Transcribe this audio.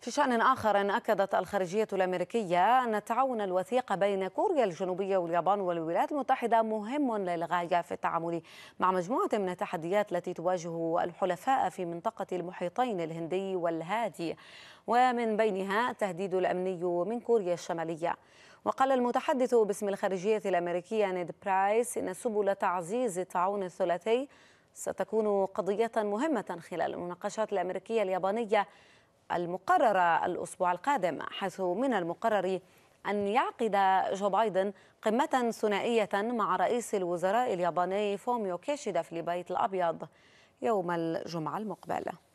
في شأن آخر أكدت الخارجية الأمريكية أن التعاون الوثيق بين كوريا الجنوبية واليابان والولايات المتحدة مهم للغاية في التعامل مع مجموعة من التحديات التي تواجه الحلفاء في منطقة المحيطين الهندي والهادي ومن بينها التهديد الأمني من كوريا الشمالية وقال المتحدث باسم الخارجية الأمريكية نيد برايس إن سبل تعزيز التعاون الثلاثي ستكون قضية مهمة خلال المناقشات الأمريكية اليابانية المقررة الأسبوع القادم حيث من المقرر أن يعقد جو بايدن قمة ثنائية مع رئيس الوزراء الياباني فوميو كيشيدا في البيت الأبيض يوم الجمعة المقبلة